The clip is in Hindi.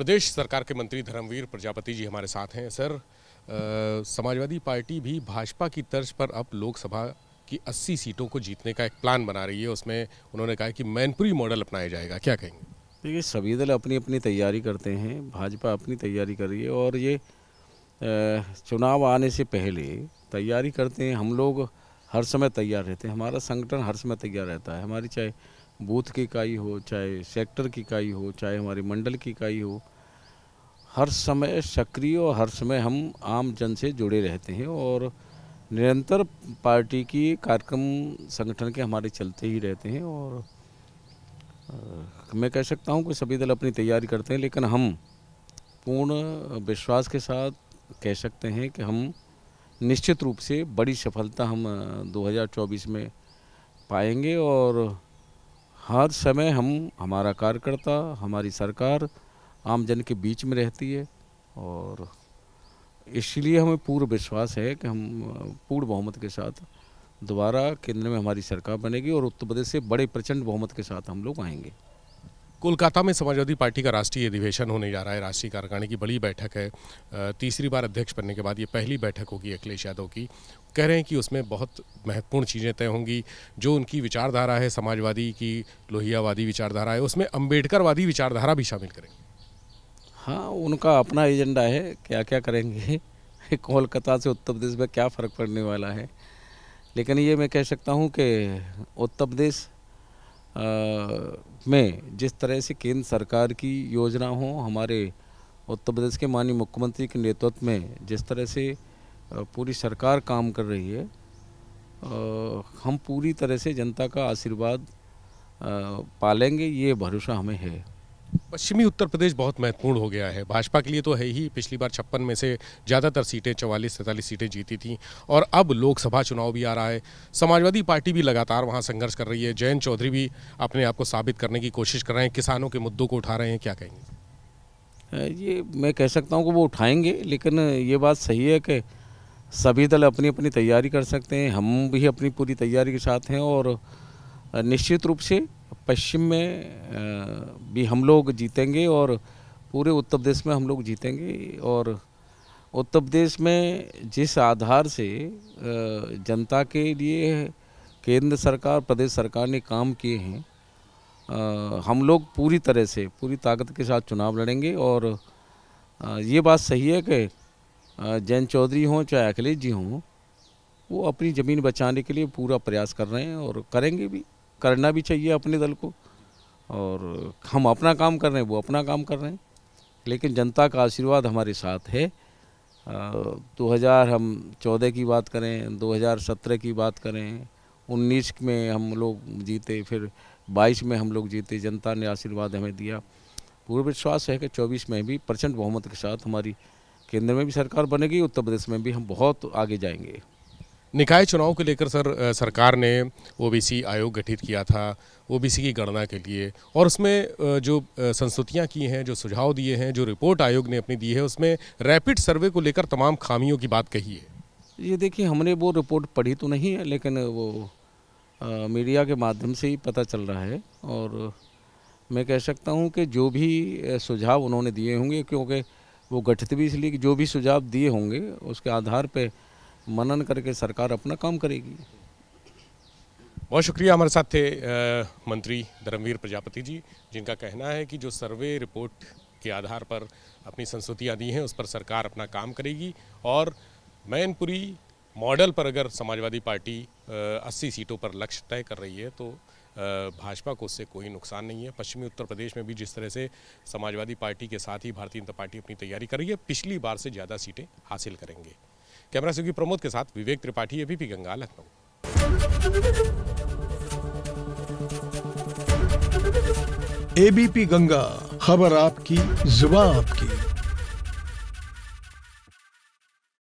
प्रदेश सरकार के मंत्री धर्मवीर प्रजापति जी हमारे साथ हैं सर समाजवादी पार्टी भी भाजपा की तर्ज पर अब लोकसभा की 80 सीटों को जीतने का एक प्लान बना रही है उसमें उन्होंने कहा कि मैनपुरी मॉडल अपनाया जाएगा क्या कहेंगे देखिए सभी दल अपनी अपनी तैयारी करते हैं भाजपा अपनी तैयारी कर रही है और ये चुनाव आने से पहले तैयारी करते हैं हम लोग हर समय तैयार रहते हैं हमारा संगठन हर समय तैयार रहता है हमारी चाहे बूथ की इकाई हो चाहे सेक्टर की इकाई हो चाहे हमारे मंडल की इकाई हो हर समय सक्रिय और हर समय हम आम जन से जुड़े रहते हैं और निरंतर पार्टी की कार्यक्रम संगठन के हमारे चलते ही रहते हैं और मैं कह सकता हूं कि सभी दल अपनी तैयारी करते हैं लेकिन हम पूर्ण विश्वास के साथ कह सकते हैं कि हम निश्चित रूप से बड़ी सफलता हम 2024 में पाएंगे और हर समय हम हमारा कार्यकर्ता हमारी सरकार आम जन के बीच में रहती है और इसलिए हमें पूर्ण विश्वास है कि हम पूर्ण बहुमत के साथ दोबारा केंद्र में हमारी सरकार बनेगी और उत्तर प्रदेश से बड़े प्रचंड बहुमत के साथ हम लोग आएंगे कोलकाता में समाजवादी पार्टी का राष्ट्रीय अधिवेशन होने जा रहा है राष्ट्रीय कार्यकारिणी की बड़ी बैठक है तीसरी बार अध्यक्ष बनने के बाद ये पहली बैठक होगी अखिलेश यादव की कह रहे हैं कि उसमें बहुत महत्वपूर्ण चीज़ें तय होंगी जो उनकी विचारधारा है समाजवादी की लोहियावादी विचारधारा है उसमें अम्बेडकरवादी विचारधारा भी शामिल करेंगे हाँ उनका अपना एजेंडा है क्या क्या करेंगे कोलकाता से उत्तर प्रदेश में क्या फ़र्क पड़ने वाला है लेकिन ये मैं कह सकता हूँ कि उत्तर प्रदेश में जिस तरह से केंद्र सरकार की योजना हो हमारे उत्तर प्रदेश के माननीय मुख्यमंत्री के नेतृत्व में जिस तरह से पूरी सरकार काम कर रही है हम पूरी तरह से जनता का आशीर्वाद पालेंगे ये भरोसा हमें है पश्चिमी उत्तर प्रदेश बहुत महत्वपूर्ण हो गया है भाजपा के लिए तो है ही पिछली बार छप्पन में से ज़्यादातर सीटें चवालीस सैंतालीस सीटें जीती थी और अब लोकसभा चुनाव भी आ रहा है समाजवादी पार्टी भी लगातार वहाँ संघर्ष कर रही है जयंत चौधरी भी अपने आप को साबित करने की कोशिश कर रहे हैं किसानों के मुद्दों को उठा रहे हैं क्या कहेंगे ये मैं कह सकता हूँ कि वो उठाएंगे लेकिन ये बात सही है कि सभी दल अपनी अपनी तैयारी कर सकते हैं हम भी अपनी पूरी तैयारी के साथ हैं और निश्चित रूप से पश्चिम में भी हम लोग जीतेंगे और पूरे उत्तर प्रदेश में हम लोग जीतेंगे और उत्तर प्रदेश में जिस आधार से जनता के लिए केंद्र सरकार प्रदेश सरकार ने काम किए हैं हम लोग पूरी तरह से पूरी ताकत के साथ चुनाव लड़ेंगे और ये बात सही है कि जैन चौधरी हों चाहे अखिलेश जी हों वो अपनी ज़मीन बचाने के लिए पूरा प्रयास कर रहे हैं और करेंगे भी करना भी चाहिए अपने दल को और हम अपना काम कर रहे हैं वो अपना काम कर रहे हैं लेकिन जनता का आशीर्वाद हमारे साथ है दो हज़ार हम चौदह की बात करें दो हज़ार सत्रह की बात करें उन्नीस में हम लोग जीते फिर बाईस में हम लोग जीते जनता ने आशीर्वाद हमें दिया पूरा विश्वास है कि चौबीस में भी प्रचंड बहुमत के साथ हमारी केंद्र में भी सरकार बनेगी उत्तर प्रदेश में भी हम बहुत आगे जाएंगे निकाय चुनाव को लेकर सर सरकार ने ओबीसी आयोग गठित किया था ओबीसी की गणना के लिए और उसमें जो संस्तुतियाँ की हैं जो सुझाव दिए हैं जो रिपोर्ट आयोग ने अपनी दी है उसमें रैपिड सर्वे को लेकर तमाम खामियों की बात कही है ये देखिए हमने वो रिपोर्ट पढ़ी तो नहीं है लेकिन वो आ, मीडिया के माध्यम से ही पता चल रहा है और मैं कह सकता हूँ कि जो भी सुझाव उन्होंने दिए होंगे क्योंकि वो गठित भी इसलिए कि जो भी सुझाव दिए होंगे उसके आधार पर मनन करके सरकार अपना काम करेगी बहुत शुक्रिया हमारे साथ थे आ, मंत्री धर्मवीर प्रजापति जी जिनका कहना है कि जो सर्वे रिपोर्ट के आधार पर अपनी संस्तुतियाँ दी हैं उस पर सरकार अपना काम करेगी और मैनपुरी मॉडल पर अगर समाजवादी पार्टी अस्सी सीटों पर लक्ष्य तय कर रही है तो भाजपा को उससे कोई नुकसान नहीं है पश्चिमी उत्तर प्रदेश में भी जिस तरह से समाजवादी पार्टी के साथ ही भारतीय जनता पार्टी अपनी तैयारी कर रही है पिछली बार से ज़्यादा सीटें हासिल करेंगे कैमरा सुखी प्रमोद के साथ विवेक त्रिपाठी एबीपी गंगा लखनऊ एबीपी गंगा खबर आपकी जुबा आपकी